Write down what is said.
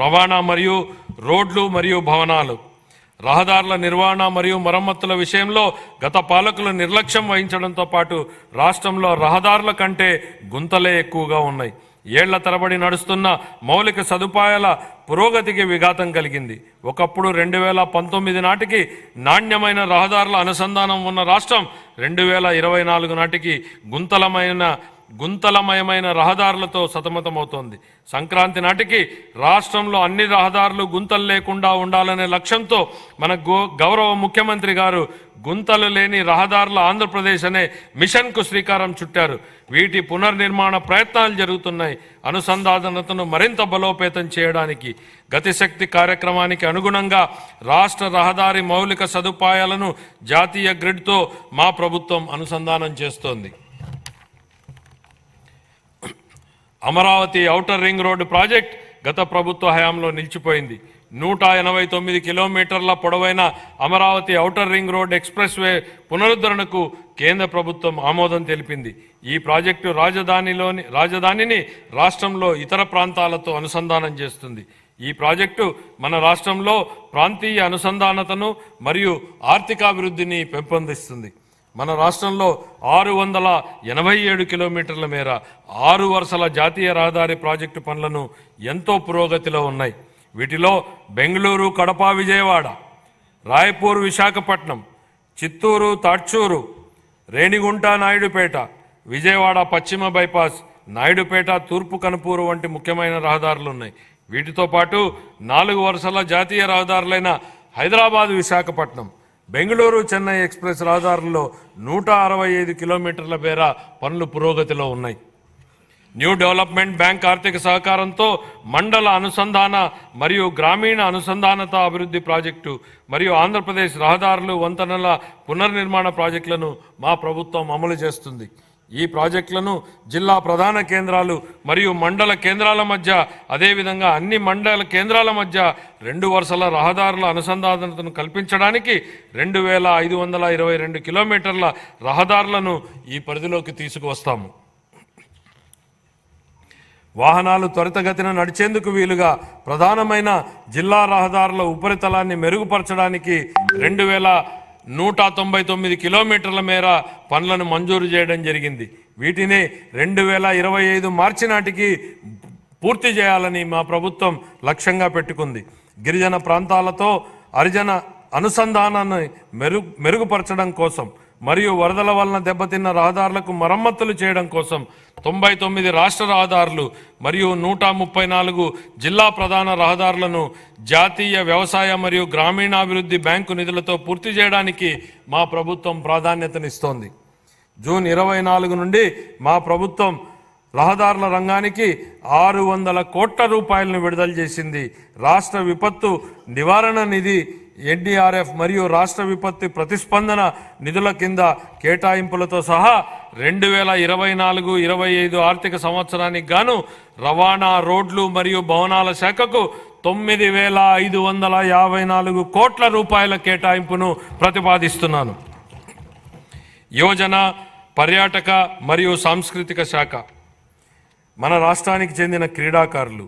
రవాణా మరియు రోడ్లు మరియు భవనాలు రహదారుల నిర్వహణ మరియు మరమ్మతుల విషయంలో గత పాలకులు నిర్లక్ష్యం వహించడంతో పాటు రాష్ట్రంలో రహదారుల కంటే గుంతలే ఎక్కువగా ఉన్నాయి ఏళ్ల తరబడి నడుస్తున్న మౌలిక సదుపాయాల పురోగతికి విఘాతం కలిగింది ఒకప్పుడు రెండు వేల పంతొమ్మిది నాటికి నాణ్యమైన రహదారుల అనుసంధానం ఉన్న రాష్ట్రం రెండు వేల ఇరవై నాలుగు నాటికి గుంతలమైన గుంతలమయమైన రహదారులతో సతమతమవుతోంది సంక్రాంతి నాటికి రాష్ట్రంలో అన్ని రహదారులు గుంతలు లేకుండా ఉండాలనే లక్ష్యంతో మన గౌరవ ముఖ్యమంత్రి గారు గుంతలు లేని రహదారుల ఆంధ్రప్రదేశ్ అనే మిషన్కు శ్రీకారం చుట్టారు వీటి పునర్నిర్మాణ ప్రయత్నాలు జరుగుతున్నాయి అనుసంధానతను మరింత బలోపేతం చేయడానికి గతిశక్తి కార్యక్రమానికి అనుగుణంగా రాష్ట్ర రహదారి మౌలిక సదుపాయాలను జాతీయ గ్రిడ్తో మా ప్రభుత్వం అనుసంధానం చేస్తోంది Amaravati outer ring road project గత ప్రభుత్వ హయాంలో నిలిచిపోయింది నూట ఎనభై తొమ్మిది కిలోమీటర్ల పొడవైన Amaravati outer ring road expressway పునరుద్ధరణకు కేంద్ర ప్రభుత్వం ఆమోదం తెలిపింది ఈ ప్రాజెక్టు రాజధానిలోని రాజధానిని రాష్ట్రంలో ఇతర ప్రాంతాలతో అనుసంధానం చేస్తుంది ఈ ప్రాజెక్టు మన రాష్ట్రంలో ప్రాంతీయ అనుసంధానతను మరియు ఆర్థికాభివృద్ధిని పెంపొందిస్తుంది మన రాష్ట్రంలో ఆరు వందల ఎనభై ఏడు కిలోమీటర్ల మేర ఆరు వరుసల జాతీయ రహదారి ప్రాజెక్టు పనులను ఎంతో పురోగతిలో ఉన్నాయి వీటిలో బెంగళూరు కడప విజయవాడ రాయపూర్ విశాఖపట్నం చిత్తూరు తాడ్చూరు రేణిగుంట నాయుడుపేట విజయవాడ పశ్చిమ బైపాస్ నాయుడుపేట తూర్పు కనుపూరు వంటి ముఖ్యమైన రహదారులు ఉన్నాయి వీటితో పాటు నాలుగు వరుసల జాతీయ రహదారులైన హైదరాబాదు విశాఖపట్నం బెంగళూరు చెన్నై ఎక్స్ప్రెస్ రహదారుల్లో నూట అరవై ఐదు కిలోమీటర్ల మేర పనులు పురోగతిలో ఉన్నాయి న్యూ డెవలప్మెంట్ బ్యాంక్ ఆర్థిక సహకారంతో మండల అనుసంధాన మరియు గ్రామీణ అనుసంధానత అభివృద్ధి ప్రాజెక్టు మరియు ఆంధ్రప్రదేశ్ రహదారులు వంతెనల పునర్నిర్మాణ ప్రాజెక్టులను మా ప్రభుత్వం అమలు చేస్తుంది ఈ ప్రాజెక్టులను జిల్లా ప్రధాన కేంద్రాలు మరియు మండల కేంద్రాల మధ్య అదేవిధంగా అన్ని మండల కేంద్రాల మధ్య రెండు వరుసల రహదారుల అనుసంధానతను కల్పించడానికి రెండు వేల ఐదు వందల ఇరవై రెండు కిలోమీటర్ల రహదారులను ఈ పరిధిలోకి తీసుకువస్తాము వాహనాలు త్వరితగతిన నడిచేందుకు వీలుగా ప్రధానమైన జిల్లా రహదారుల ఉపరితలాన్ని మెరుగుపరచడానికి రెండు వేల నూట తొంభై తొమ్మిది కిలోమీటర్ల మేర పనులను మంజూరు చేయడం జరిగింది వీటిని రెండు వేల ఇరవై ఐదు మార్చి నాటికి పూర్తి చేయాలని మా ప్రభుత్వం లక్ష్యంగా పెట్టుకుంది గిరిజన ప్రాంతాలతో అరిజన అనుసంధానాన్ని మెరుగు మెరుగుపరచడం కోసం మరియు వరదల వలన దెబ్బతిన్న రహదారులకు మరమ్మతులు చేయడం కోసం తొంభై తొమ్మిది రాష్ట్ర రహదారులు మరియు నూట ముప్పై నాలుగు జిల్లా ప్రధాన రహదారులను జాతీయ వ్యవసాయ మరియు గ్రామీణాభివృద్ధి బ్యాంకు నిధులతో పూర్తి చేయడానికి మా ప్రభుత్వం ప్రాధాన్యతనిస్తోంది జూన్ ఇరవై నాలుగు నుండి మా ప్రభుత్వం రహదారుల రంగానికి ఆరు వందల కోట్ల రూపాయలను విడుదల చేసింది రాష్ట్ర విపత్తు నివారణ నిధి ఎన్డీఆర్ఎఫ్ మరియు రాష్ట్ర విపత్తి ప్రతిస్పందన నిధుల కింద కేటాయింపులతో సహా రెండు వేల ఇరవై నాలుగు ఇరవై ఐదు ఆర్థిక సంవత్సరానికి గాను రవాణా రోడ్లు మరియు భవనాల శాఖకు తొమ్మిది వేల ఐదు వందల యాభై నాలుగు కోట్ల రూపాయల కేటాయింపును ప్రతిపాదిస్తున్నాను యోజన పర్యాటక మరియు సాంస్కృతిక శాఖ మన రాష్ట్రానికి చెందిన క్రీడాకారులు